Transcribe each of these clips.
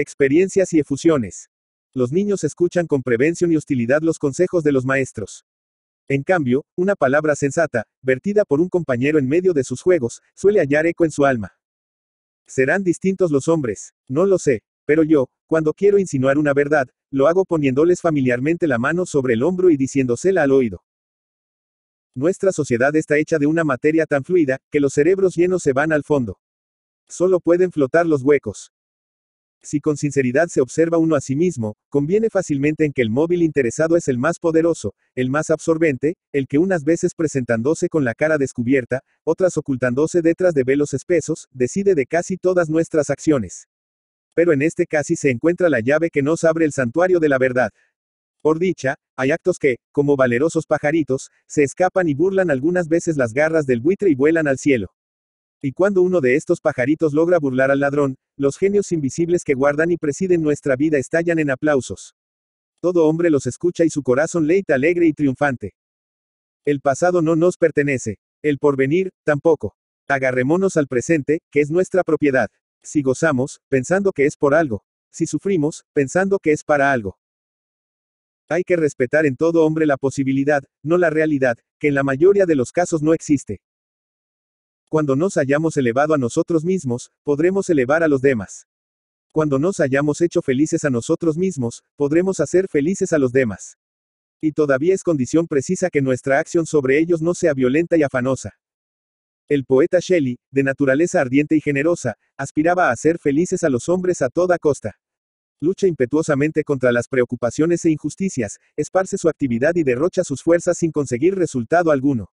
Experiencias y efusiones. Los niños escuchan con prevención y hostilidad los consejos de los maestros. En cambio, una palabra sensata, vertida por un compañero en medio de sus juegos, suele hallar eco en su alma. ¿Serán distintos los hombres? No lo sé, pero yo, cuando quiero insinuar una verdad, lo hago poniéndoles familiarmente la mano sobre el hombro y diciéndosela al oído. Nuestra sociedad está hecha de una materia tan fluida, que los cerebros llenos se van al fondo. Solo pueden flotar los huecos. Si con sinceridad se observa uno a sí mismo, conviene fácilmente en que el móvil interesado es el más poderoso, el más absorbente, el que unas veces presentándose con la cara descubierta, otras ocultándose detrás de velos espesos, decide de casi todas nuestras acciones. Pero en este casi se encuentra la llave que nos abre el santuario de la verdad. Por dicha, hay actos que, como valerosos pajaritos, se escapan y burlan algunas veces las garras del buitre y vuelan al cielo. Y cuando uno de estos pajaritos logra burlar al ladrón, los genios invisibles que guardan y presiden nuestra vida estallan en aplausos. Todo hombre los escucha y su corazón leita alegre y triunfante. El pasado no nos pertenece. El porvenir, tampoco. Agarrémonos al presente, que es nuestra propiedad. Si gozamos, pensando que es por algo. Si sufrimos, pensando que es para algo. Hay que respetar en todo hombre la posibilidad, no la realidad, que en la mayoría de los casos no existe. Cuando nos hayamos elevado a nosotros mismos, podremos elevar a los demás. Cuando nos hayamos hecho felices a nosotros mismos, podremos hacer felices a los demás. Y todavía es condición precisa que nuestra acción sobre ellos no sea violenta y afanosa. El poeta Shelley, de naturaleza ardiente y generosa, aspiraba a hacer felices a los hombres a toda costa. Lucha impetuosamente contra las preocupaciones e injusticias, esparce su actividad y derrocha sus fuerzas sin conseguir resultado alguno.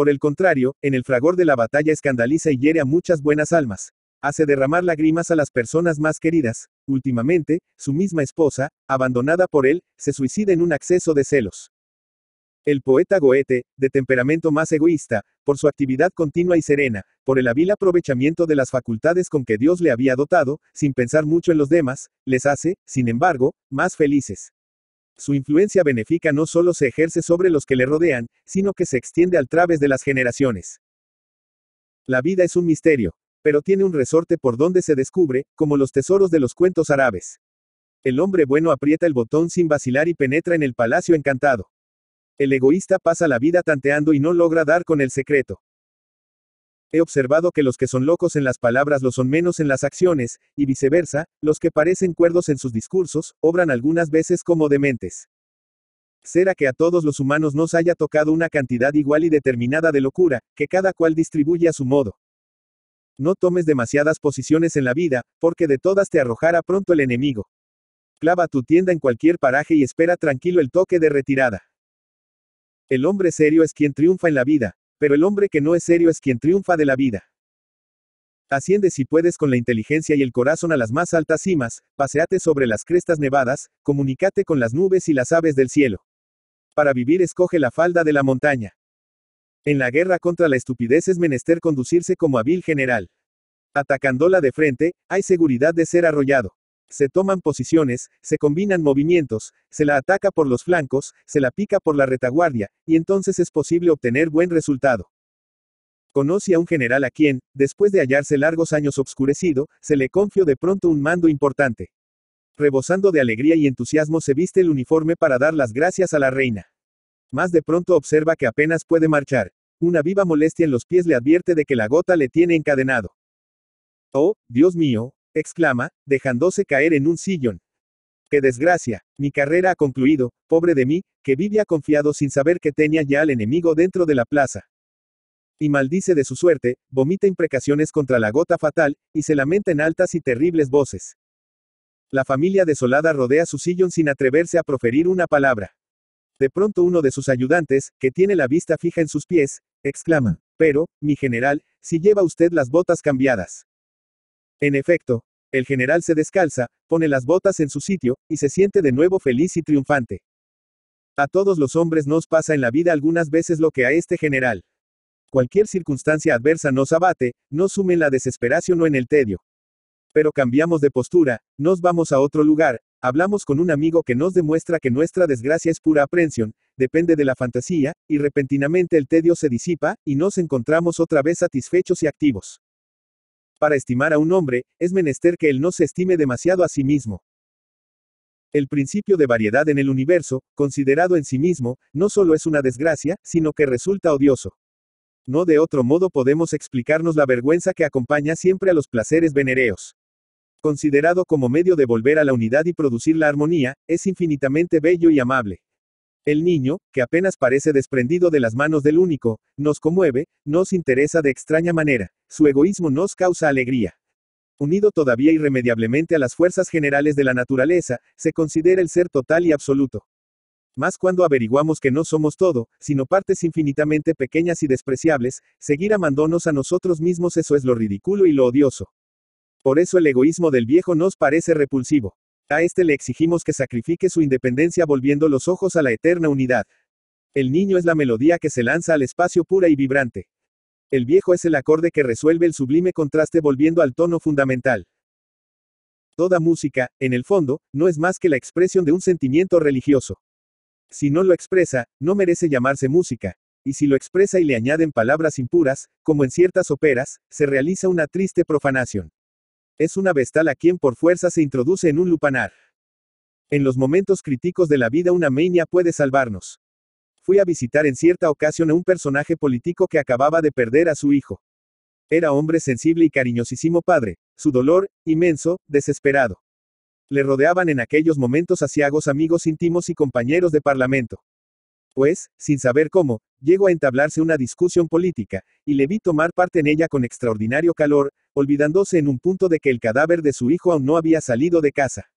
Por el contrario, en el fragor de la batalla escandaliza y hiere a muchas buenas almas. Hace derramar lágrimas a las personas más queridas. Últimamente, su misma esposa, abandonada por él, se suicida en un acceso de celos. El poeta Goethe, de temperamento más egoísta, por su actividad continua y serena, por el hábil aprovechamiento de las facultades con que Dios le había dotado, sin pensar mucho en los demás, les hace, sin embargo, más felices. Su influencia benéfica no solo se ejerce sobre los que le rodean, sino que se extiende al través de las generaciones. La vida es un misterio, pero tiene un resorte por donde se descubre, como los tesoros de los cuentos árabes. El hombre bueno aprieta el botón sin vacilar y penetra en el palacio encantado. El egoísta pasa la vida tanteando y no logra dar con el secreto. He observado que los que son locos en las palabras lo son menos en las acciones, y viceversa, los que parecen cuerdos en sus discursos, obran algunas veces como dementes. Será que a todos los humanos nos haya tocado una cantidad igual y determinada de locura, que cada cual distribuye a su modo. No tomes demasiadas posiciones en la vida, porque de todas te arrojará pronto el enemigo. Clava tu tienda en cualquier paraje y espera tranquilo el toque de retirada. El hombre serio es quien triunfa en la vida, pero el hombre que no es serio es quien triunfa de la vida. Asciende si puedes con la inteligencia y el corazón a las más altas cimas, paseate sobre las crestas nevadas, comunícate con las nubes y las aves del cielo. Para vivir escoge la falda de la montaña. En la guerra contra la estupidez es menester conducirse como hábil general. Atacándola de frente, hay seguridad de ser arrollado. Se toman posiciones, se combinan movimientos, se la ataca por los flancos, se la pica por la retaguardia, y entonces es posible obtener buen resultado. Conoce a un general a quien, después de hallarse largos años obscurecido, se le confió de pronto un mando importante. Rebosando de alegría y entusiasmo se viste el uniforme para dar las gracias a la reina. Más de pronto observa que apenas puede marchar. Una viva molestia en los pies le advierte de que la gota le tiene encadenado. Oh, Dios mío, exclama, dejándose caer en un sillón. ¡Qué desgracia! Mi carrera ha concluido, pobre de mí, que vivía confiado sin saber que tenía ya al enemigo dentro de la plaza. Y maldice de su suerte, vomita imprecaciones contra la gota fatal, y se lamenta en altas y terribles voces. La familia desolada rodea su sillón sin atreverse a proferir una palabra. De pronto uno de sus ayudantes, que tiene la vista fija en sus pies, exclama, Pero, mi general, si lleva usted las botas cambiadas. En efecto, el general se descalza, pone las botas en su sitio, y se siente de nuevo feliz y triunfante. A todos los hombres nos pasa en la vida algunas veces lo que a este general. Cualquier circunstancia adversa nos abate, nos sume en la desesperación o en el tedio. Pero cambiamos de postura, nos vamos a otro lugar, hablamos con un amigo que nos demuestra que nuestra desgracia es pura aprensión, depende de la fantasía, y repentinamente el tedio se disipa, y nos encontramos otra vez satisfechos y activos. Para estimar a un hombre, es menester que él no se estime demasiado a sí mismo. El principio de variedad en el universo, considerado en sí mismo, no solo es una desgracia, sino que resulta odioso. No de otro modo podemos explicarnos la vergüenza que acompaña siempre a los placeres venereos. Considerado como medio de volver a la unidad y producir la armonía, es infinitamente bello y amable. El niño, que apenas parece desprendido de las manos del único, nos conmueve, nos interesa de extraña manera, su egoísmo nos causa alegría. Unido todavía irremediablemente a las fuerzas generales de la naturaleza, se considera el ser total y absoluto. Más cuando averiguamos que no somos todo, sino partes infinitamente pequeñas y despreciables, seguir amándonos a nosotros mismos eso es lo ridículo y lo odioso. Por eso el egoísmo del viejo nos parece repulsivo. A este le exigimos que sacrifique su independencia volviendo los ojos a la eterna unidad. El niño es la melodía que se lanza al espacio pura y vibrante. El viejo es el acorde que resuelve el sublime contraste volviendo al tono fundamental. Toda música, en el fondo, no es más que la expresión de un sentimiento religioso. Si no lo expresa, no merece llamarse música, y si lo expresa y le añaden palabras impuras, como en ciertas óperas, se realiza una triste profanación es una vestal a quien por fuerza se introduce en un lupanar. En los momentos críticos de la vida una meña puede salvarnos. Fui a visitar en cierta ocasión a un personaje político que acababa de perder a su hijo. Era hombre sensible y cariñosísimo padre, su dolor, inmenso, desesperado. Le rodeaban en aquellos momentos aciagos amigos íntimos y compañeros de parlamento. Pues, sin saber cómo, llegó a entablarse una discusión política, y le vi tomar parte en ella con extraordinario calor, olvidándose en un punto de que el cadáver de su hijo aún no había salido de casa.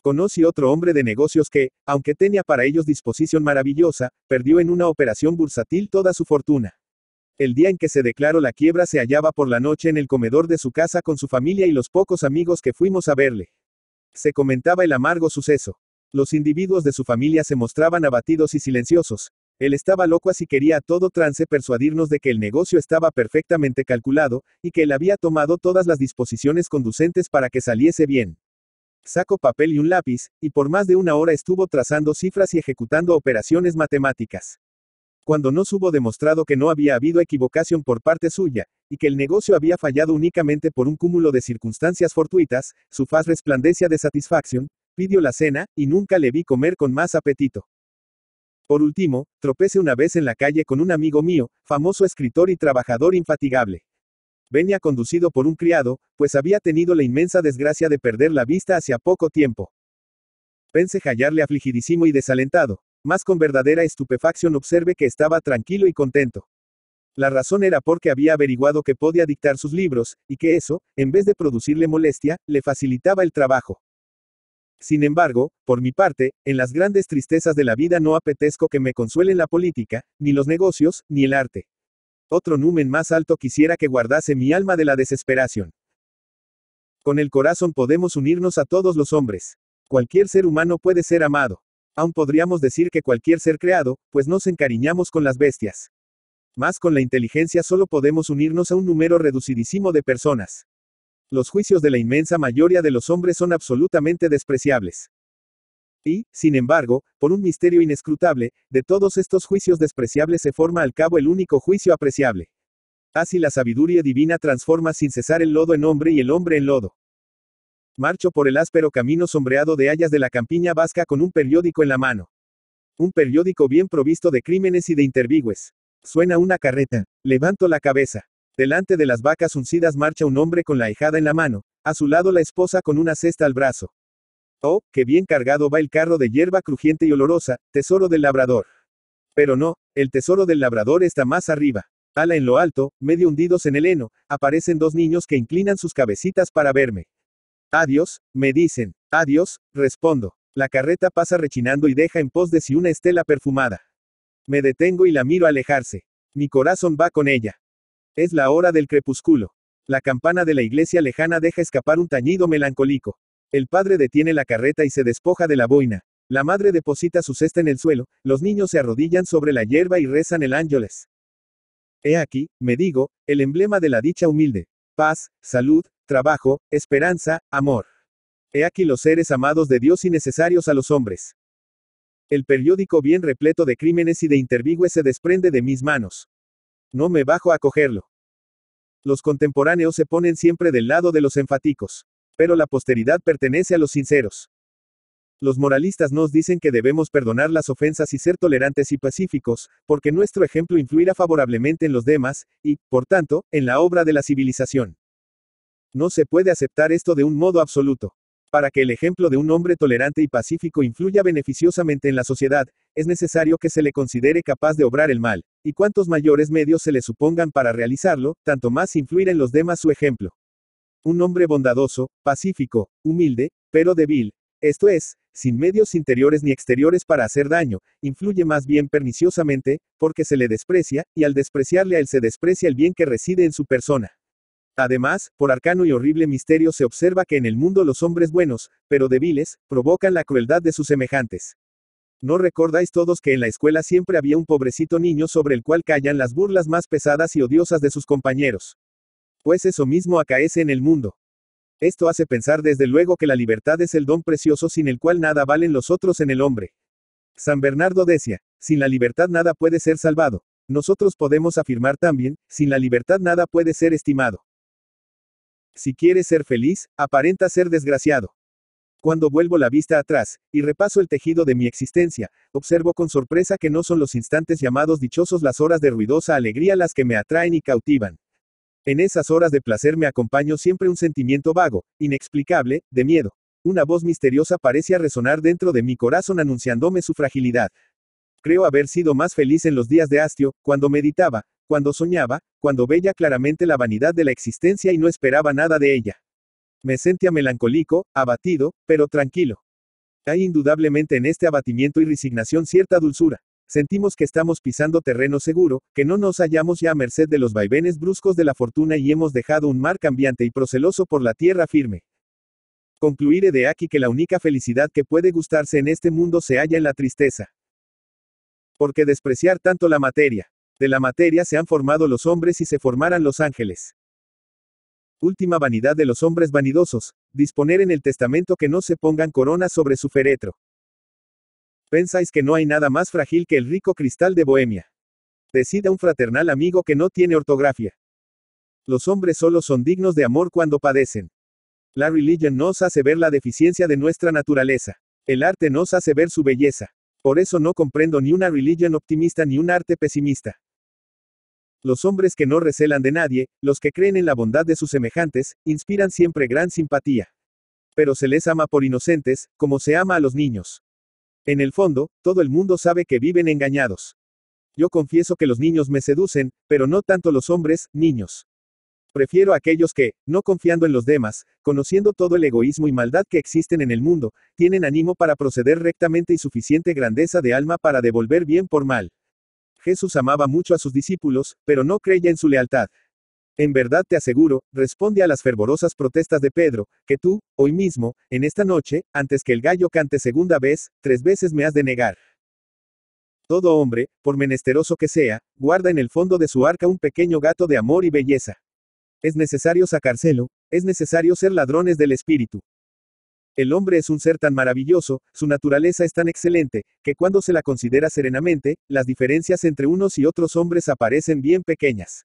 Conocí otro hombre de negocios que, aunque tenía para ellos disposición maravillosa, perdió en una operación bursátil toda su fortuna. El día en que se declaró la quiebra se hallaba por la noche en el comedor de su casa con su familia y los pocos amigos que fuimos a verle. Se comentaba el amargo suceso. Los individuos de su familia se mostraban abatidos y silenciosos. Él estaba loco así quería a todo trance persuadirnos de que el negocio estaba perfectamente calculado, y que él había tomado todas las disposiciones conducentes para que saliese bien. Sacó papel y un lápiz, y por más de una hora estuvo trazando cifras y ejecutando operaciones matemáticas. Cuando nos hubo demostrado que no había habido equivocación por parte suya, y que el negocio había fallado únicamente por un cúmulo de circunstancias fortuitas, su faz resplandecía de satisfacción, Pidió la cena, y nunca le vi comer con más apetito. Por último, tropecé una vez en la calle con un amigo mío, famoso escritor y trabajador infatigable. Venía conducido por un criado, pues había tenido la inmensa desgracia de perder la vista hacia poco tiempo. Pensé hallarle afligidísimo y desalentado. Más con verdadera estupefacción observé que estaba tranquilo y contento. La razón era porque había averiguado que podía dictar sus libros, y que eso, en vez de producirle molestia, le facilitaba el trabajo. Sin embargo, por mi parte, en las grandes tristezas de la vida no apetezco que me consuelen la política, ni los negocios, ni el arte. Otro numen más alto quisiera que guardase mi alma de la desesperación. Con el corazón podemos unirnos a todos los hombres. Cualquier ser humano puede ser amado. Aún podríamos decir que cualquier ser creado, pues nos encariñamos con las bestias. Más con la inteligencia solo podemos unirnos a un número reducidísimo de personas. Los juicios de la inmensa mayoría de los hombres son absolutamente despreciables. Y, sin embargo, por un misterio inescrutable, de todos estos juicios despreciables se forma al cabo el único juicio apreciable. Así la sabiduría divina transforma sin cesar el lodo en hombre y el hombre en lodo. Marcho por el áspero camino sombreado de hayas de la campiña vasca con un periódico en la mano. Un periódico bien provisto de crímenes y de intervigües. Suena una carreta. Levanto la cabeza. Delante de las vacas uncidas marcha un hombre con la ejada en la mano, a su lado la esposa con una cesta al brazo. Oh, qué bien cargado va el carro de hierba crujiente y olorosa, tesoro del labrador. Pero no, el tesoro del labrador está más arriba. Ala en lo alto, medio hundidos en el heno, aparecen dos niños que inclinan sus cabecitas para verme. Adiós, me dicen. Adiós, respondo. La carreta pasa rechinando y deja en pos de sí una estela perfumada. Me detengo y la miro alejarse. Mi corazón va con ella. Es la hora del crepúsculo. La campana de la iglesia lejana deja escapar un tañido melancólico. El padre detiene la carreta y se despoja de la boina. La madre deposita su cesta en el suelo, los niños se arrodillan sobre la hierba y rezan el ángeles. He aquí, me digo, el emblema de la dicha humilde. Paz, salud, trabajo, esperanza, amor. He aquí los seres amados de Dios y necesarios a los hombres. El periódico bien repleto de crímenes y de intervigües se desprende de mis manos. No me bajo a cogerlo. Los contemporáneos se ponen siempre del lado de los enfáticos, pero la posteridad pertenece a los sinceros. Los moralistas nos dicen que debemos perdonar las ofensas y ser tolerantes y pacíficos, porque nuestro ejemplo influirá favorablemente en los demás, y, por tanto, en la obra de la civilización. No se puede aceptar esto de un modo absoluto. Para que el ejemplo de un hombre tolerante y pacífico influya beneficiosamente en la sociedad, es necesario que se le considere capaz de obrar el mal, y cuantos mayores medios se le supongan para realizarlo, tanto más influir en los demás su ejemplo. Un hombre bondadoso, pacífico, humilde, pero débil, esto es, sin medios interiores ni exteriores para hacer daño, influye más bien perniciosamente, porque se le desprecia, y al despreciarle a él se desprecia el bien que reside en su persona. Además, por arcano y horrible misterio se observa que en el mundo los hombres buenos, pero débiles, provocan la crueldad de sus semejantes. ¿No recordáis todos que en la escuela siempre había un pobrecito niño sobre el cual callan las burlas más pesadas y odiosas de sus compañeros? Pues eso mismo acaece en el mundo. Esto hace pensar desde luego que la libertad es el don precioso sin el cual nada valen los otros en el hombre. San Bernardo decía, sin la libertad nada puede ser salvado. Nosotros podemos afirmar también, sin la libertad nada puede ser estimado. Si quieres ser feliz, aparenta ser desgraciado. Cuando vuelvo la vista atrás, y repaso el tejido de mi existencia, observo con sorpresa que no son los instantes llamados dichosos las horas de ruidosa alegría las que me atraen y cautivan. En esas horas de placer me acompaño siempre un sentimiento vago, inexplicable, de miedo. Una voz misteriosa parece resonar dentro de mi corazón anunciándome su fragilidad. Creo haber sido más feliz en los días de hastio, cuando meditaba, cuando soñaba, cuando veía claramente la vanidad de la existencia y no esperaba nada de ella. Me sentía melancólico, abatido, pero tranquilo. Hay indudablemente en este abatimiento y resignación cierta dulzura. Sentimos que estamos pisando terreno seguro, que no nos hallamos ya a merced de los vaivenes bruscos de la fortuna y hemos dejado un mar cambiante y proceloso por la tierra firme. Concluiré de aquí que la única felicidad que puede gustarse en este mundo se halla en la tristeza. Porque despreciar tanto la materia, de la materia se han formado los hombres y se formarán los ángeles. Última vanidad de los hombres vanidosos, disponer en el testamento que no se pongan coronas sobre su feretro. Pensáis que no hay nada más frágil que el rico cristal de Bohemia. Decida un fraternal amigo que no tiene ortografía. Los hombres solo son dignos de amor cuando padecen. La religión nos hace ver la deficiencia de nuestra naturaleza. El arte nos hace ver su belleza. Por eso no comprendo ni una religión optimista ni un arte pesimista. Los hombres que no recelan de nadie, los que creen en la bondad de sus semejantes, inspiran siempre gran simpatía. Pero se les ama por inocentes, como se ama a los niños. En el fondo, todo el mundo sabe que viven engañados. Yo confieso que los niños me seducen, pero no tanto los hombres, niños. Prefiero a aquellos que, no confiando en los demás, conociendo todo el egoísmo y maldad que existen en el mundo, tienen ánimo para proceder rectamente y suficiente grandeza de alma para devolver bien por mal. Jesús amaba mucho a sus discípulos, pero no creía en su lealtad. En verdad te aseguro, responde a las fervorosas protestas de Pedro, que tú, hoy mismo, en esta noche, antes que el gallo cante segunda vez, tres veces me has de negar. Todo hombre, por menesteroso que sea, guarda en el fondo de su arca un pequeño gato de amor y belleza. Es necesario sacárselo, es necesario ser ladrones del espíritu. El hombre es un ser tan maravilloso, su naturaleza es tan excelente, que cuando se la considera serenamente, las diferencias entre unos y otros hombres aparecen bien pequeñas.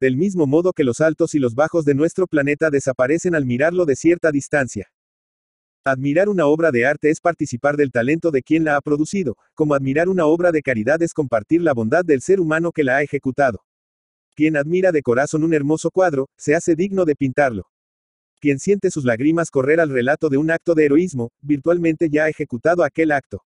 Del mismo modo que los altos y los bajos de nuestro planeta desaparecen al mirarlo de cierta distancia. Admirar una obra de arte es participar del talento de quien la ha producido, como admirar una obra de caridad es compartir la bondad del ser humano que la ha ejecutado. Quien admira de corazón un hermoso cuadro, se hace digno de pintarlo quien siente sus lágrimas correr al relato de un acto de heroísmo, virtualmente ya ha ejecutado aquel acto.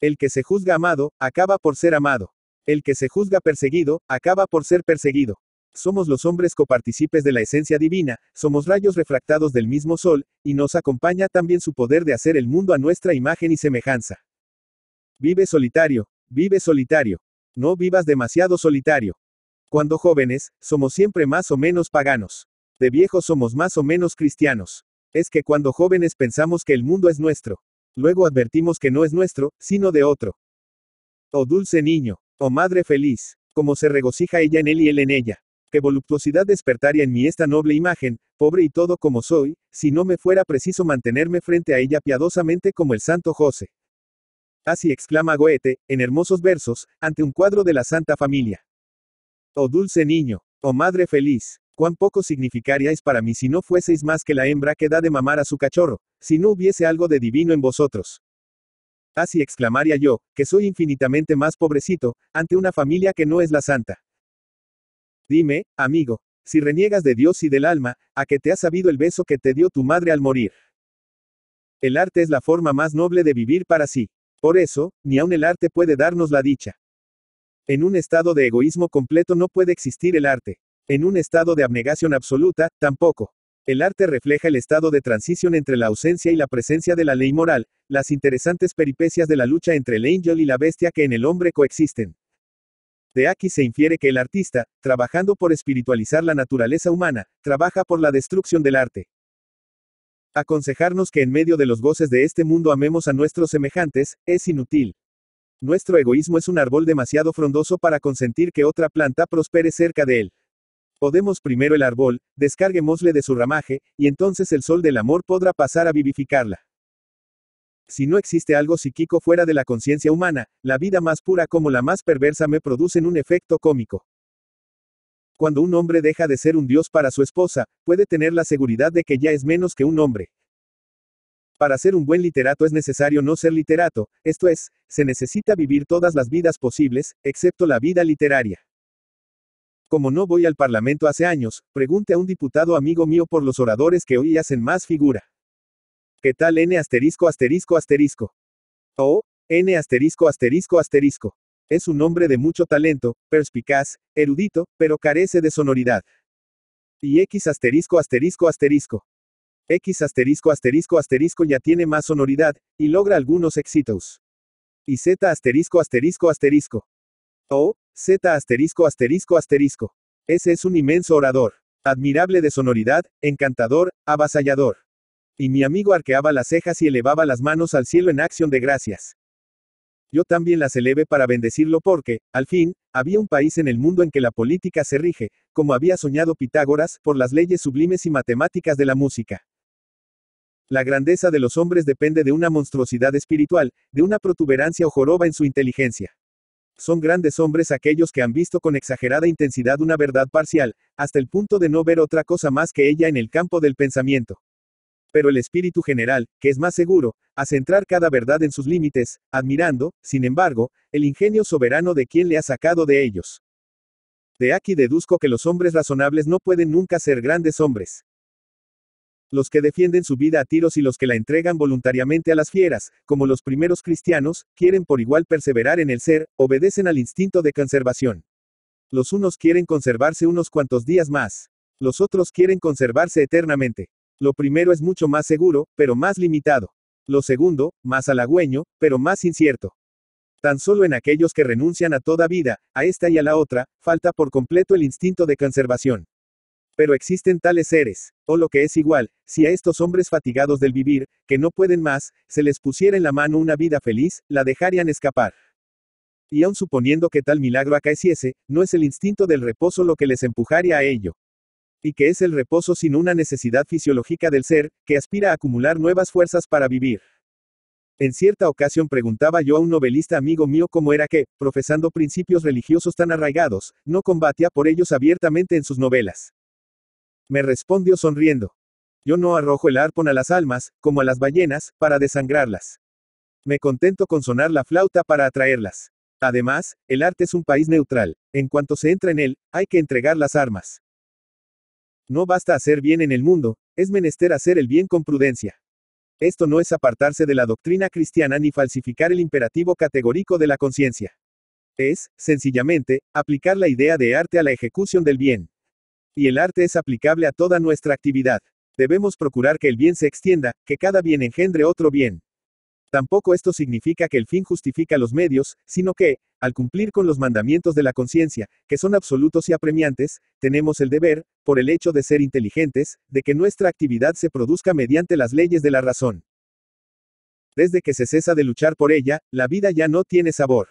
El que se juzga amado, acaba por ser amado. El que se juzga perseguido, acaba por ser perseguido. Somos los hombres copartícipes de la esencia divina, somos rayos refractados del mismo sol, y nos acompaña también su poder de hacer el mundo a nuestra imagen y semejanza. Vive solitario, vive solitario. No vivas demasiado solitario. Cuando jóvenes, somos siempre más o menos paganos. De viejos somos más o menos cristianos. Es que cuando jóvenes pensamos que el mundo es nuestro. Luego advertimos que no es nuestro, sino de otro. Oh dulce niño, oh madre feliz, como se regocija ella en él y él en ella. Qué voluptuosidad despertaría en mí esta noble imagen, pobre y todo como soy, si no me fuera preciso mantenerme frente a ella piadosamente como el santo José. Así exclama Goethe, en hermosos versos, ante un cuadro de la Santa Familia. Oh dulce niño, oh madre feliz, cuán poco significaríais para mí si no fueseis más que la hembra que da de mamar a su cachorro, si no hubiese algo de divino en vosotros. Así exclamaría yo, que soy infinitamente más pobrecito, ante una familia que no es la santa. Dime, amigo, si reniegas de Dios y del alma, a que te ha sabido el beso que te dio tu madre al morir. El arte es la forma más noble de vivir para sí. Por eso, ni aun el arte puede darnos la dicha. En un estado de egoísmo completo no puede existir el arte en un estado de abnegación absoluta, tampoco. El arte refleja el estado de transición entre la ausencia y la presencia de la ley moral, las interesantes peripecias de la lucha entre el ángel y la bestia que en el hombre coexisten. De aquí se infiere que el artista, trabajando por espiritualizar la naturaleza humana, trabaja por la destrucción del arte. Aconsejarnos que en medio de los goces de este mundo amemos a nuestros semejantes, es inútil. Nuestro egoísmo es un árbol demasiado frondoso para consentir que otra planta prospere cerca de él. Podemos primero el árbol, descarguémosle de su ramaje, y entonces el sol del amor podrá pasar a vivificarla. Si no existe algo psíquico fuera de la conciencia humana, la vida más pura como la más perversa me producen un efecto cómico. Cuando un hombre deja de ser un dios para su esposa, puede tener la seguridad de que ya es menos que un hombre. Para ser un buen literato es necesario no ser literato, esto es, se necesita vivir todas las vidas posibles, excepto la vida literaria. Como no voy al Parlamento hace años, pregunte a un diputado amigo mío por los oradores que hoy hacen más figura. ¿Qué tal N asterisco asterisco asterisco? O, N asterisco asterisco asterisco. Es un hombre de mucho talento, perspicaz, erudito, pero carece de sonoridad. Y X asterisco asterisco asterisco. X asterisco asterisco asterisco ya tiene más sonoridad, y logra algunos éxitos. Y Z asterisco asterisco asterisco. O, Z asterisco asterisco asterisco. Ese es un inmenso orador. Admirable de sonoridad, encantador, avasallador. Y mi amigo arqueaba las cejas y elevaba las manos al cielo en acción de gracias. Yo también las eleve para bendecirlo porque, al fin, había un país en el mundo en que la política se rige, como había soñado Pitágoras, por las leyes sublimes y matemáticas de la música. La grandeza de los hombres depende de una monstruosidad espiritual, de una protuberancia o joroba en su inteligencia. Son grandes hombres aquellos que han visto con exagerada intensidad una verdad parcial, hasta el punto de no ver otra cosa más que ella en el campo del pensamiento. Pero el espíritu general, que es más seguro, hace entrar cada verdad en sus límites, admirando, sin embargo, el ingenio soberano de quien le ha sacado de ellos. De aquí deduzco que los hombres razonables no pueden nunca ser grandes hombres los que defienden su vida a tiros y los que la entregan voluntariamente a las fieras, como los primeros cristianos, quieren por igual perseverar en el ser, obedecen al instinto de conservación. Los unos quieren conservarse unos cuantos días más. Los otros quieren conservarse eternamente. Lo primero es mucho más seguro, pero más limitado. Lo segundo, más halagüeño, pero más incierto. Tan solo en aquellos que renuncian a toda vida, a esta y a la otra, falta por completo el instinto de conservación. Pero existen tales seres, o lo que es igual, si a estos hombres fatigados del vivir, que no pueden más, se les pusiera en la mano una vida feliz, la dejarían escapar. Y aun suponiendo que tal milagro acaeciese, no es el instinto del reposo lo que les empujaría a ello. Y que es el reposo sin una necesidad fisiológica del ser, que aspira a acumular nuevas fuerzas para vivir. En cierta ocasión preguntaba yo a un novelista amigo mío cómo era que, profesando principios religiosos tan arraigados, no combatía por ellos abiertamente en sus novelas me respondió sonriendo. Yo no arrojo el arpón a las almas, como a las ballenas, para desangrarlas. Me contento con sonar la flauta para atraerlas. Además, el arte es un país neutral. En cuanto se entra en él, hay que entregar las armas. No basta hacer bien en el mundo, es menester hacer el bien con prudencia. Esto no es apartarse de la doctrina cristiana ni falsificar el imperativo categórico de la conciencia. Es, sencillamente, aplicar la idea de arte a la ejecución del bien. Y el arte es aplicable a toda nuestra actividad. Debemos procurar que el bien se extienda, que cada bien engendre otro bien. Tampoco esto significa que el fin justifica los medios, sino que, al cumplir con los mandamientos de la conciencia, que son absolutos y apremiantes, tenemos el deber, por el hecho de ser inteligentes, de que nuestra actividad se produzca mediante las leyes de la razón. Desde que se cesa de luchar por ella, la vida ya no tiene sabor.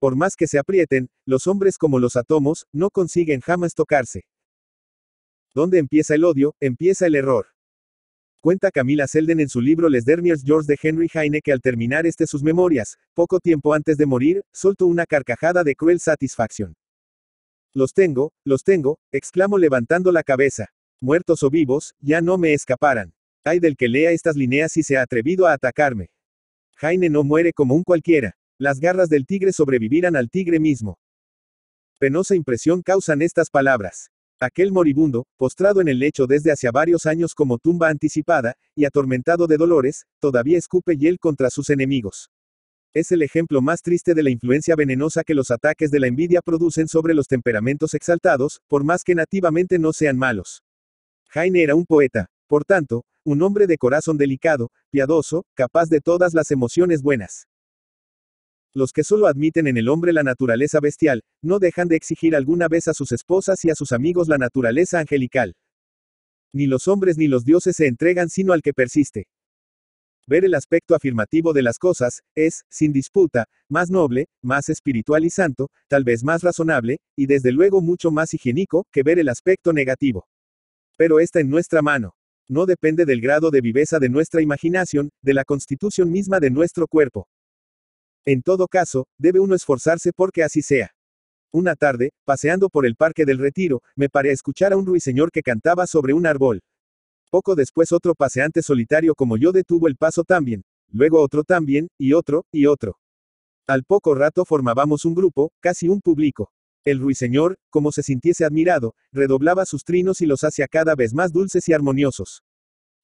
Por más que se aprieten, los hombres como los átomos, no consiguen jamás tocarse. ¿Dónde empieza el odio, empieza el error. Cuenta Camila Selden en su libro Les Derniers Jours de Henry Heine que al terminar este sus memorias, poco tiempo antes de morir, soltó una carcajada de cruel satisfacción. Los tengo, los tengo, exclamó levantando la cabeza. Muertos o vivos, ya no me escaparán. Hay del que lea estas líneas y se ha atrevido a atacarme. Heine no muere como un cualquiera. Las garras del tigre sobrevivirán al tigre mismo. Penosa impresión causan estas palabras. Aquel moribundo, postrado en el lecho desde hacía varios años como tumba anticipada, y atormentado de dolores, todavía escupe hiel contra sus enemigos. Es el ejemplo más triste de la influencia venenosa que los ataques de la envidia producen sobre los temperamentos exaltados, por más que nativamente no sean malos. Heine era un poeta, por tanto, un hombre de corazón delicado, piadoso, capaz de todas las emociones buenas. Los que solo admiten en el hombre la naturaleza bestial, no dejan de exigir alguna vez a sus esposas y a sus amigos la naturaleza angelical. Ni los hombres ni los dioses se entregan sino al que persiste. Ver el aspecto afirmativo de las cosas, es, sin disputa, más noble, más espiritual y santo, tal vez más razonable, y desde luego mucho más higiénico, que ver el aspecto negativo. Pero está en nuestra mano. No depende del grado de viveza de nuestra imaginación, de la constitución misma de nuestro cuerpo. En todo caso, debe uno esforzarse porque así sea. Una tarde, paseando por el Parque del Retiro, me paré a escuchar a un ruiseñor que cantaba sobre un árbol. Poco después otro paseante solitario como yo detuvo el paso también, luego otro también, y otro, y otro. Al poco rato formábamos un grupo, casi un público. El ruiseñor, como se sintiese admirado, redoblaba sus trinos y los hacía cada vez más dulces y armoniosos.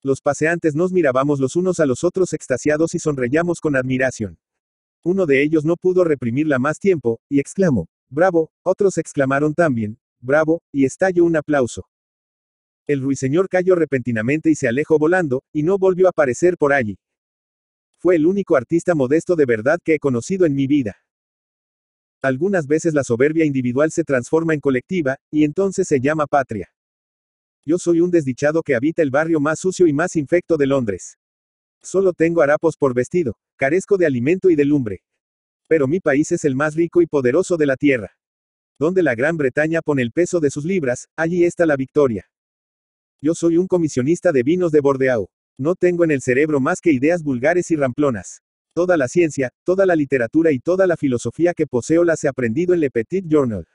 Los paseantes nos mirábamos los unos a los otros extasiados y sonreíamos con admiración. Uno de ellos no pudo reprimirla más tiempo, y exclamó, ¡Bravo! Otros exclamaron también, ¡Bravo! y estalló un aplauso. El ruiseñor cayó repentinamente y se alejó volando, y no volvió a aparecer por allí. Fue el único artista modesto de verdad que he conocido en mi vida. Algunas veces la soberbia individual se transforma en colectiva, y entonces se llama patria. Yo soy un desdichado que habita el barrio más sucio y más infecto de Londres. Solo tengo harapos por vestido, carezco de alimento y de lumbre. Pero mi país es el más rico y poderoso de la tierra. Donde la Gran Bretaña pone el peso de sus libras, allí está la victoria. Yo soy un comisionista de vinos de Bordeaux. No tengo en el cerebro más que ideas vulgares y ramplonas. Toda la ciencia, toda la literatura y toda la filosofía que poseo las he aprendido en Le Petit Journal.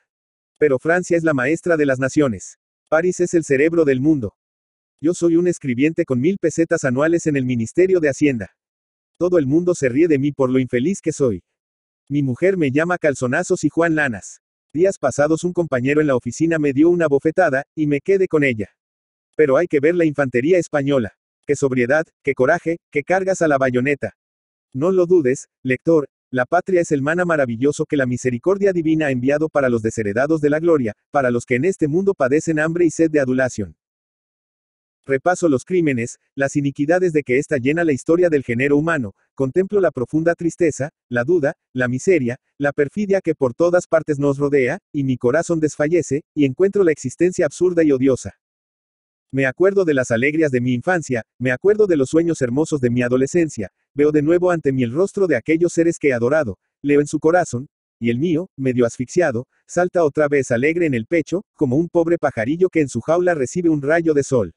Pero Francia es la maestra de las naciones. París es el cerebro del mundo. Yo soy un escribiente con mil pesetas anuales en el Ministerio de Hacienda. Todo el mundo se ríe de mí por lo infeliz que soy. Mi mujer me llama calzonazos y Juan Lanas. Días pasados un compañero en la oficina me dio una bofetada, y me quedé con ella. Pero hay que ver la infantería española. Qué sobriedad, qué coraje, qué cargas a la bayoneta. No lo dudes, lector, la patria es el mana maravilloso que la misericordia divina ha enviado para los desheredados de la gloria, para los que en este mundo padecen hambre y sed de adulación. Repaso los crímenes, las iniquidades de que ésta llena la historia del género humano, contemplo la profunda tristeza, la duda, la miseria, la perfidia que por todas partes nos rodea, y mi corazón desfallece, y encuentro la existencia absurda y odiosa. Me acuerdo de las alegrías de mi infancia, me acuerdo de los sueños hermosos de mi adolescencia, veo de nuevo ante mí el rostro de aquellos seres que he adorado, leo en su corazón, y el mío, medio asfixiado, salta otra vez alegre en el pecho, como un pobre pajarillo que en su jaula recibe un rayo de sol.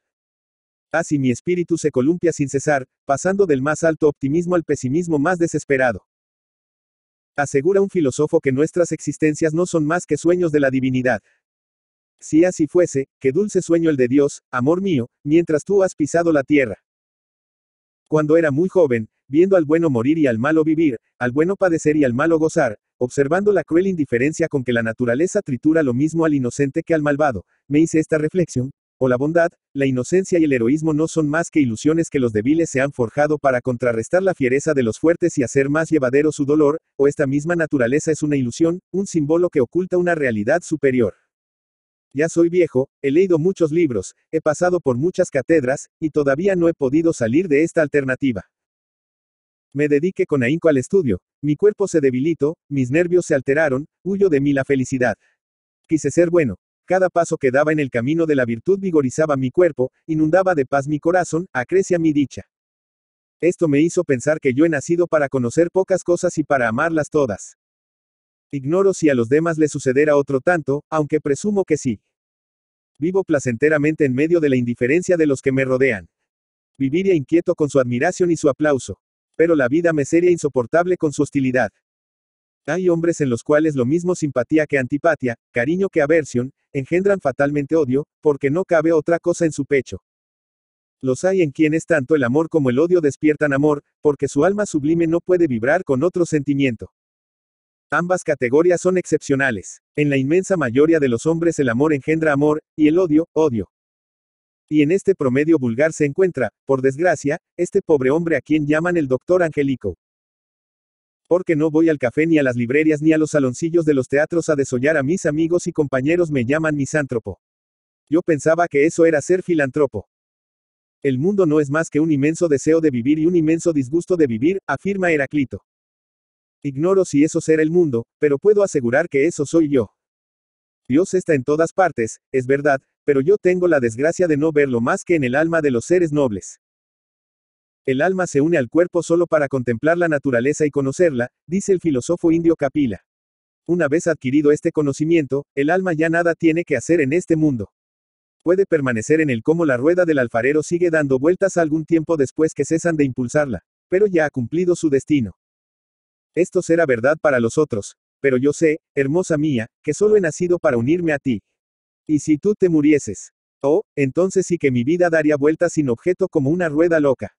Así ah, mi espíritu se columpia sin cesar, pasando del más alto optimismo al pesimismo más desesperado. Asegura un filósofo que nuestras existencias no son más que sueños de la divinidad. Si así fuese, qué dulce sueño el de Dios, amor mío, mientras tú has pisado la tierra. Cuando era muy joven, viendo al bueno morir y al malo vivir, al bueno padecer y al malo gozar, observando la cruel indiferencia con que la naturaleza tritura lo mismo al inocente que al malvado, me hice esta reflexión, o la bondad, la inocencia y el heroísmo no son más que ilusiones que los débiles se han forjado para contrarrestar la fiereza de los fuertes y hacer más llevadero su dolor, o esta misma naturaleza es una ilusión, un símbolo que oculta una realidad superior. Ya soy viejo, he leído muchos libros, he pasado por muchas cátedras, y todavía no he podido salir de esta alternativa. Me dediqué con ahínco al estudio, mi cuerpo se debilitó, mis nervios se alteraron, huyo de mí la felicidad. Quise ser bueno, cada paso que daba en el camino de la virtud vigorizaba mi cuerpo, inundaba de paz mi corazón, acrecia mi dicha. Esto me hizo pensar que yo he nacido para conocer pocas cosas y para amarlas todas. Ignoro si a los demás les sucederá otro tanto, aunque presumo que sí. Vivo placenteramente en medio de la indiferencia de los que me rodean. Viviría inquieto con su admiración y su aplauso. Pero la vida me sería insoportable con su hostilidad. Hay hombres en los cuales lo mismo simpatía que antipatía, cariño que aversión, engendran fatalmente odio, porque no cabe otra cosa en su pecho. Los hay en quienes tanto el amor como el odio despiertan amor, porque su alma sublime no puede vibrar con otro sentimiento. Ambas categorías son excepcionales. En la inmensa mayoría de los hombres el amor engendra amor, y el odio, odio. Y en este promedio vulgar se encuentra, por desgracia, este pobre hombre a quien llaman el doctor Angelico. Porque no voy al café ni a las librerías ni a los saloncillos de los teatros a desollar a mis amigos y compañeros me llaman misántropo. Yo pensaba que eso era ser filántropo. El mundo no es más que un inmenso deseo de vivir y un inmenso disgusto de vivir, afirma Heraclito. Ignoro si eso será el mundo, pero puedo asegurar que eso soy yo. Dios está en todas partes, es verdad, pero yo tengo la desgracia de no verlo más que en el alma de los seres nobles. El alma se une al cuerpo solo para contemplar la naturaleza y conocerla, dice el filósofo indio Kapila. Una vez adquirido este conocimiento, el alma ya nada tiene que hacer en este mundo. Puede permanecer en él como la rueda del alfarero sigue dando vueltas algún tiempo después que cesan de impulsarla, pero ya ha cumplido su destino. Esto será verdad para los otros, pero yo sé, hermosa mía, que solo he nacido para unirme a ti. Y si tú te murieses, oh, entonces sí que mi vida daría vueltas sin objeto como una rueda loca.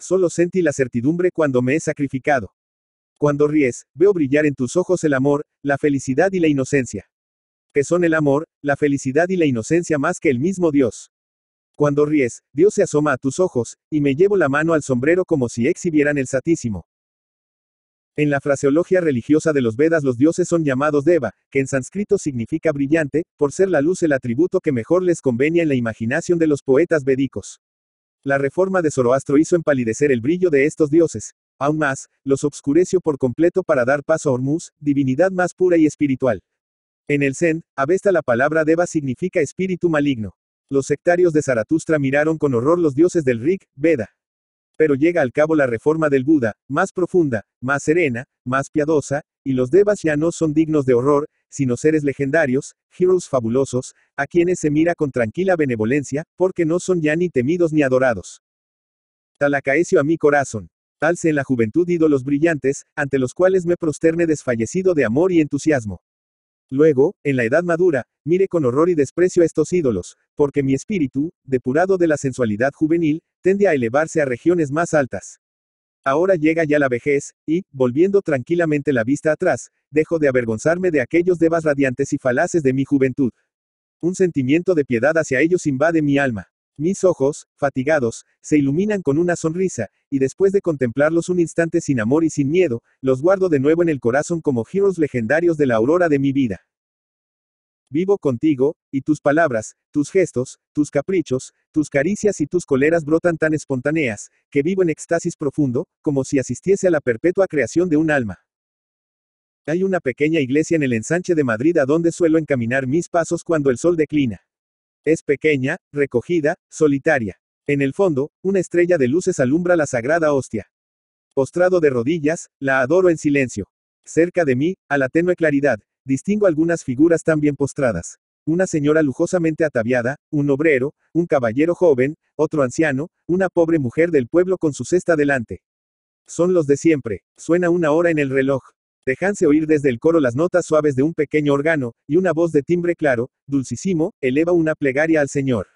Solo sentí la certidumbre cuando me he sacrificado. Cuando ríes, veo brillar en tus ojos el amor, la felicidad y la inocencia. Que son el amor, la felicidad y la inocencia más que el mismo Dios. Cuando ríes, Dios se asoma a tus ojos, y me llevo la mano al sombrero como si exhibieran el Satísimo. En la fraseología religiosa de los Vedas los dioses son llamados Deva, que en sánscrito significa brillante, por ser la luz el atributo que mejor les convenía en la imaginación de los poetas védicos. La reforma de Zoroastro hizo empalidecer el brillo de estos dioses. Aún más, los obscureció por completo para dar paso a Hormuz, divinidad más pura y espiritual. En el Zen, Avesta la palabra Deva significa espíritu maligno. Los sectarios de Zaratustra miraron con horror los dioses del Rig, Veda. Pero llega al cabo la reforma del Buda, más profunda, más serena, más piadosa, y los Devas ya no son dignos de horror, sino seres legendarios, heroes fabulosos, a quienes se mira con tranquila benevolencia, porque no son ya ni temidos ni adorados. Tal acaeció a mi corazón. Alce en la juventud ídolos brillantes, ante los cuales me prosterne desfallecido de amor y entusiasmo. Luego, en la edad madura, mire con horror y desprecio a estos ídolos, porque mi espíritu, depurado de la sensualidad juvenil, tende a elevarse a regiones más altas. Ahora llega ya la vejez, y, volviendo tranquilamente la vista atrás, dejo de avergonzarme de aquellos devas radiantes y falaces de mi juventud. Un sentimiento de piedad hacia ellos invade mi alma. Mis ojos, fatigados, se iluminan con una sonrisa, y después de contemplarlos un instante sin amor y sin miedo, los guardo de nuevo en el corazón como giros legendarios de la aurora de mi vida. Vivo contigo, y tus palabras, tus gestos, tus caprichos, tus caricias y tus coleras brotan tan espontáneas, que vivo en éxtasis profundo, como si asistiese a la perpetua creación de un alma. Hay una pequeña iglesia en el ensanche de Madrid a donde suelo encaminar mis pasos cuando el sol declina. Es pequeña, recogida, solitaria. En el fondo, una estrella de luces alumbra la sagrada hostia. Postrado de rodillas, la adoro en silencio. Cerca de mí, a la tenue claridad, distingo algunas figuras también postradas. Una señora lujosamente ataviada, un obrero, un caballero joven, otro anciano, una pobre mujer del pueblo con su cesta delante. Son los de siempre. Suena una hora en el reloj. Dejanse oír desde el coro las notas suaves de un pequeño órgano, y una voz de timbre claro, dulcísimo, eleva una plegaria al Señor.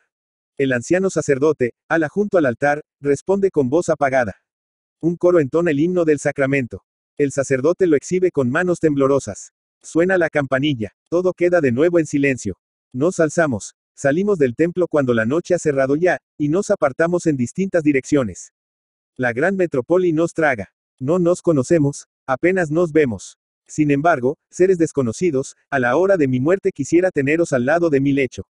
El anciano sacerdote, ala junto al altar, responde con voz apagada. Un coro entona el himno del sacramento. El sacerdote lo exhibe con manos temblorosas. Suena la campanilla. Todo queda de nuevo en silencio. Nos alzamos. Salimos del templo cuando la noche ha cerrado ya, y nos apartamos en distintas direcciones. La gran metrópoli nos traga. No nos conocemos, apenas nos vemos. Sin embargo, seres desconocidos, a la hora de mi muerte quisiera teneros al lado de mi lecho.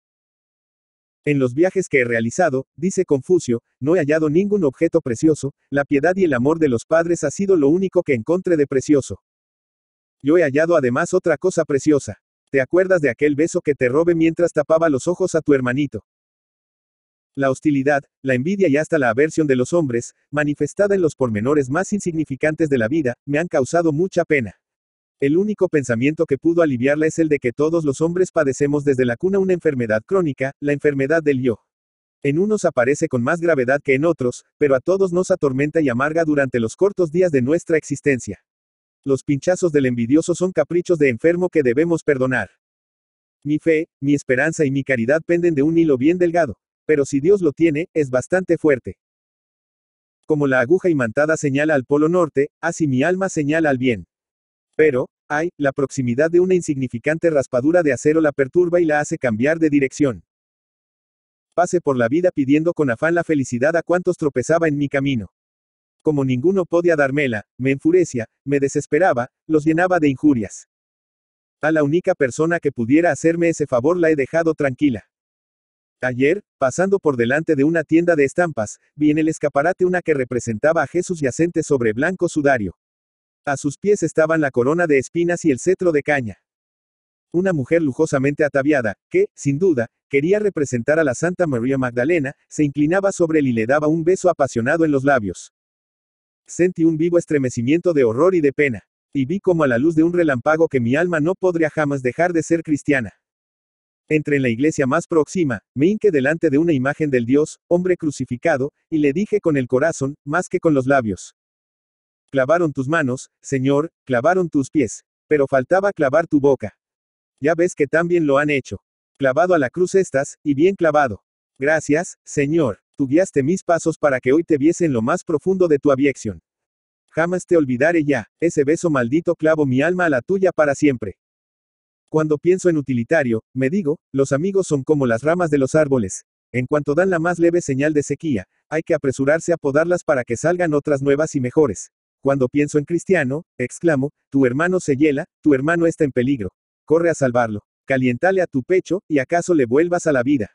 En los viajes que he realizado, dice Confucio, no he hallado ningún objeto precioso, la piedad y el amor de los padres ha sido lo único que encontré de precioso. Yo he hallado además otra cosa preciosa. ¿Te acuerdas de aquel beso que te robé mientras tapaba los ojos a tu hermanito? La hostilidad, la envidia y hasta la aversión de los hombres, manifestada en los pormenores más insignificantes de la vida, me han causado mucha pena. El único pensamiento que pudo aliviarla es el de que todos los hombres padecemos desde la cuna una enfermedad crónica, la enfermedad del yo. En unos aparece con más gravedad que en otros, pero a todos nos atormenta y amarga durante los cortos días de nuestra existencia. Los pinchazos del envidioso son caprichos de enfermo que debemos perdonar. Mi fe, mi esperanza y mi caridad penden de un hilo bien delgado, pero si Dios lo tiene, es bastante fuerte. Como la aguja imantada señala al polo norte, así mi alma señala al bien. Pero, ay, la proximidad de una insignificante raspadura de acero la perturba y la hace cambiar de dirección. Pase por la vida pidiendo con afán la felicidad a cuantos tropezaba en mi camino como ninguno podía dármela, me enfurecía, me desesperaba, los llenaba de injurias. A la única persona que pudiera hacerme ese favor la he dejado tranquila. Ayer, pasando por delante de una tienda de estampas, vi en el escaparate una que representaba a Jesús yacente sobre blanco sudario. A sus pies estaban la corona de espinas y el cetro de caña. Una mujer lujosamente ataviada, que, sin duda, quería representar a la Santa María Magdalena, se inclinaba sobre él y le daba un beso apasionado en los labios. Sentí un vivo estremecimiento de horror y de pena. Y vi como a la luz de un relámpago que mi alma no podría jamás dejar de ser cristiana. Entré en la iglesia más próxima, me hinqué delante de una imagen del Dios, hombre crucificado, y le dije con el corazón, más que con los labios. Clavaron tus manos, Señor, clavaron tus pies, pero faltaba clavar tu boca. Ya ves que también lo han hecho. Clavado a la cruz estás, y bien clavado. Gracias, Señor. Tú guiaste mis pasos para que hoy te viese en lo más profundo de tu abyección. Jamás te olvidaré ya, ese beso maldito clavo mi alma a la tuya para siempre. Cuando pienso en utilitario, me digo, los amigos son como las ramas de los árboles. En cuanto dan la más leve señal de sequía, hay que apresurarse a podarlas para que salgan otras nuevas y mejores. Cuando pienso en cristiano, exclamo, tu hermano se hiela, tu hermano está en peligro. Corre a salvarlo. Calientale a tu pecho, y acaso le vuelvas a la vida.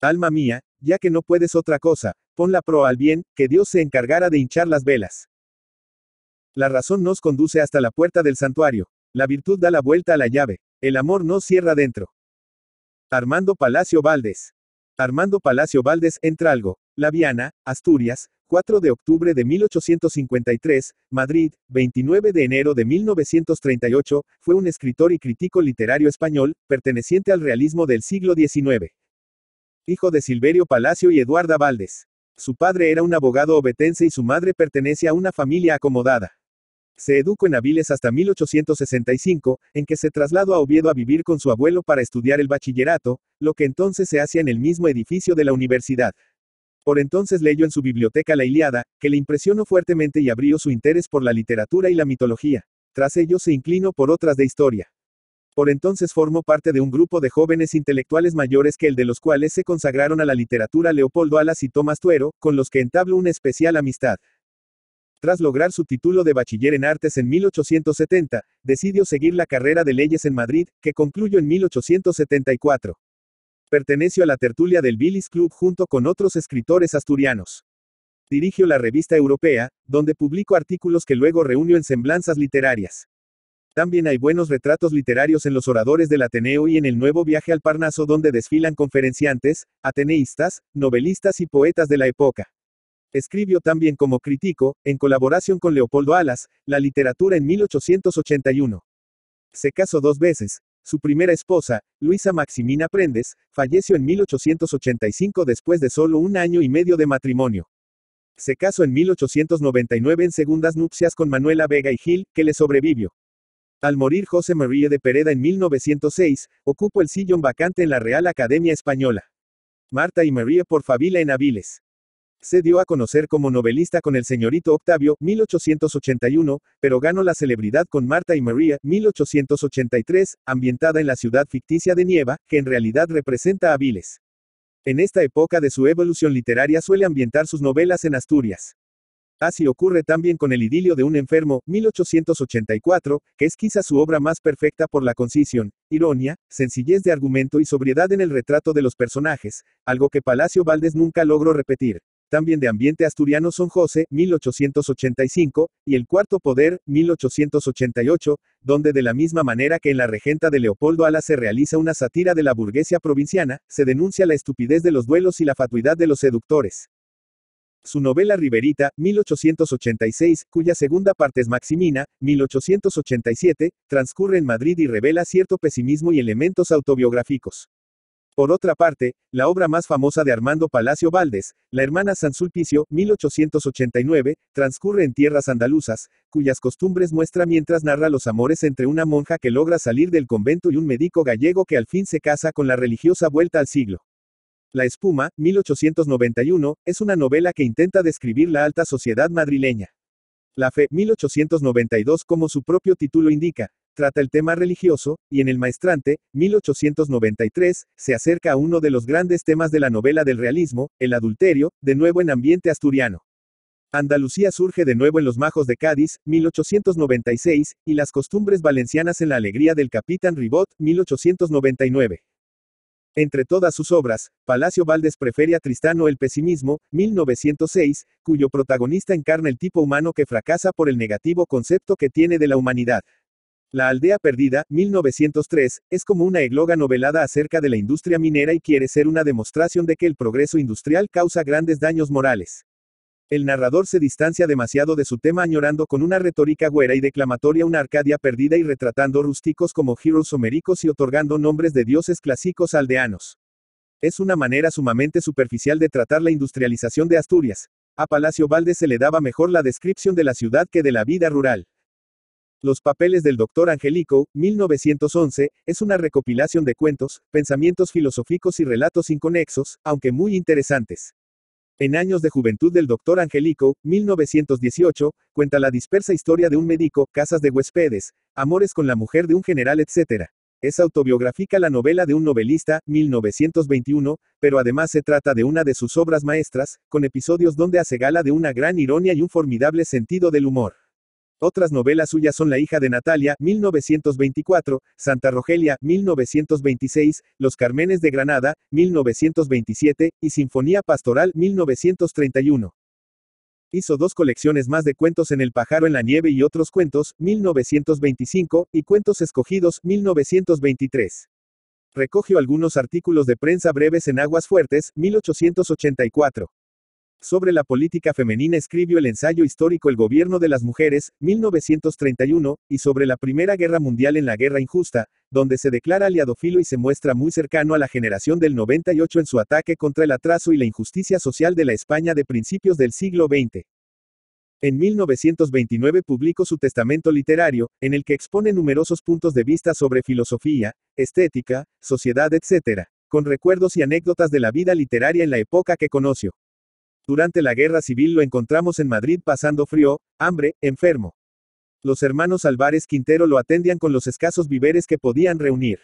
Alma mía, ya que no puedes otra cosa, pon la proa al bien, que Dios se encargara de hinchar las velas. La razón nos conduce hasta la puerta del santuario, la virtud da la vuelta a la llave, el amor no cierra dentro. Armando Palacio Valdés. Armando Palacio Valdés Entralgo, La Viana, Asturias, 4 de octubre de 1853, Madrid, 29 de enero de 1938, fue un escritor y crítico literario español, perteneciente al realismo del siglo XIX hijo de Silverio Palacio y Eduarda Valdés. Su padre era un abogado obetense y su madre pertenece a una familia acomodada. Se educó en Aviles hasta 1865, en que se trasladó a Oviedo a vivir con su abuelo para estudiar el bachillerato, lo que entonces se hacía en el mismo edificio de la universidad. Por entonces leyó en su biblioteca La Iliada, que le impresionó fuertemente y abrió su interés por la literatura y la mitología. Tras ello se inclinó por otras de historia. Por entonces formó parte de un grupo de jóvenes intelectuales mayores que el de los cuales se consagraron a la literatura Leopoldo Alas y Tomás Tuero, con los que entabló una especial amistad. Tras lograr su título de bachiller en artes en 1870, decidió seguir la carrera de leyes en Madrid, que concluyó en 1874. Perteneció a la tertulia del Billis Club junto con otros escritores asturianos. Dirigió la revista europea, donde publicó artículos que luego reunió en semblanzas literarias. También hay buenos retratos literarios en los oradores del Ateneo y en el nuevo viaje al Parnaso donde desfilan conferenciantes, ateneístas, novelistas y poetas de la época. Escribió también como crítico, en colaboración con Leopoldo Alas, la literatura en 1881. Se casó dos veces. Su primera esposa, Luisa Maximina Prendes, falleció en 1885 después de solo un año y medio de matrimonio. Se casó en 1899 en segundas nupcias con Manuela Vega y Gil, que le sobrevivió. Al morir José María de Pereda en 1906, ocupó el sillón vacante en la Real Academia Española. Marta y María por Fabila en Aviles. Se dio a conocer como novelista con el señorito Octavio, 1881, pero ganó la celebridad con Marta y María, 1883, ambientada en la ciudad ficticia de Nieva, que en realidad representa a Aviles. En esta época de su evolución literaria suele ambientar sus novelas en Asturias. Así ocurre también con el idilio de un enfermo, 1884, que es quizá su obra más perfecta por la concisión, ironía, sencillez de argumento y sobriedad en el retrato de los personajes, algo que Palacio Valdés nunca logró repetir. También de ambiente asturiano son José, 1885, y El Cuarto Poder, 1888, donde de la misma manera que en La Regenta de Leopoldo Ala se realiza una sátira de la burguesía provinciana, se denuncia la estupidez de los duelos y la fatuidad de los seductores. Su novela Riverita, 1886, cuya segunda parte es Maximina, 1887, transcurre en Madrid y revela cierto pesimismo y elementos autobiográficos. Por otra parte, la obra más famosa de Armando Palacio Valdés, La hermana San Sulpicio, 1889, transcurre en tierras andaluzas, cuyas costumbres muestra mientras narra los amores entre una monja que logra salir del convento y un médico gallego que al fin se casa con la religiosa vuelta al siglo. La espuma, 1891, es una novela que intenta describir la alta sociedad madrileña. La fe, 1892, como su propio título indica, trata el tema religioso, y en El Maestrante, 1893, se acerca a uno de los grandes temas de la novela del realismo, el adulterio, de nuevo en ambiente asturiano. Andalucía surge de nuevo en los Majos de Cádiz, 1896, y las costumbres valencianas en la alegría del capitán Ribot, 1899. Entre todas sus obras, Palacio Valdés prefiere a Tristano el pesimismo, 1906, cuyo protagonista encarna el tipo humano que fracasa por el negativo concepto que tiene de la humanidad. La aldea perdida, 1903, es como una egloga novelada acerca de la industria minera y quiere ser una demostración de que el progreso industrial causa grandes daños morales. El narrador se distancia demasiado de su tema añorando con una retórica güera y declamatoria una Arcadia perdida y retratando rústicos como giros homéricos y otorgando nombres de dioses clásicos aldeanos. Es una manera sumamente superficial de tratar la industrialización de Asturias. A Palacio Valde se le daba mejor la descripción de la ciudad que de la vida rural. Los papeles del doctor Angelico, 1911, es una recopilación de cuentos, pensamientos filosóficos y relatos inconexos, aunque muy interesantes. En años de juventud del doctor Angelico, 1918, cuenta la dispersa historia de un médico, casas de huéspedes, amores con la mujer de un general, etc. Es autobiográfica la novela de un novelista, 1921, pero además se trata de una de sus obras maestras, con episodios donde hace gala de una gran ironía y un formidable sentido del humor. Otras novelas suyas son La hija de Natalia, 1924, Santa Rogelia, 1926, Los Carmenes de Granada, 1927, y Sinfonía Pastoral, 1931. Hizo dos colecciones más de cuentos en El pájaro en la nieve y otros cuentos, 1925, y Cuentos Escogidos, 1923. Recogió algunos artículos de prensa breves en Aguas Fuertes, 1884. Sobre la política femenina escribió el ensayo histórico El gobierno de las mujeres, 1931, y sobre la Primera Guerra Mundial en la Guerra Injusta, donde se declara aliadofilo y se muestra muy cercano a la generación del 98 en su ataque contra el atraso y la injusticia social de la España de principios del siglo XX. En 1929 publicó su testamento literario, en el que expone numerosos puntos de vista sobre filosofía, estética, sociedad, etc., con recuerdos y anécdotas de la vida literaria en la época que conoció. Durante la guerra civil lo encontramos en Madrid pasando frío, hambre, enfermo. Los hermanos Álvarez Quintero lo atendían con los escasos víveres que podían reunir.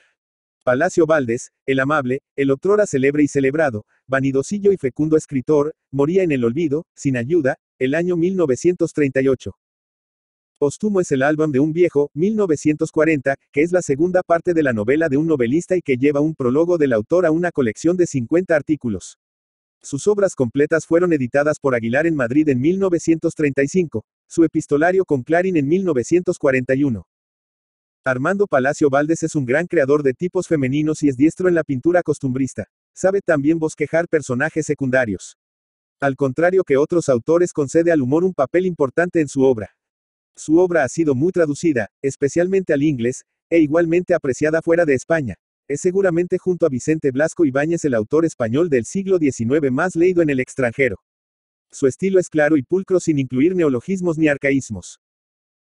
Palacio Valdés, el amable, el otrora celebre y celebrado, vanidosillo y fecundo escritor, moría en el olvido, sin ayuda, el año 1938. Postumo es el álbum de un viejo, 1940, que es la segunda parte de la novela de un novelista y que lleva un prólogo del autor a una colección de 50 artículos. Sus obras completas fueron editadas por Aguilar en Madrid en 1935, su epistolario con Clarín en 1941. Armando Palacio Valdés es un gran creador de tipos femeninos y es diestro en la pintura costumbrista. Sabe también bosquejar personajes secundarios. Al contrario que otros autores concede al humor un papel importante en su obra. Su obra ha sido muy traducida, especialmente al inglés, e igualmente apreciada fuera de España. Es seguramente junto a Vicente Blasco Ibáñez el autor español del siglo XIX más leído en el extranjero. Su estilo es claro y pulcro sin incluir neologismos ni arcaísmos.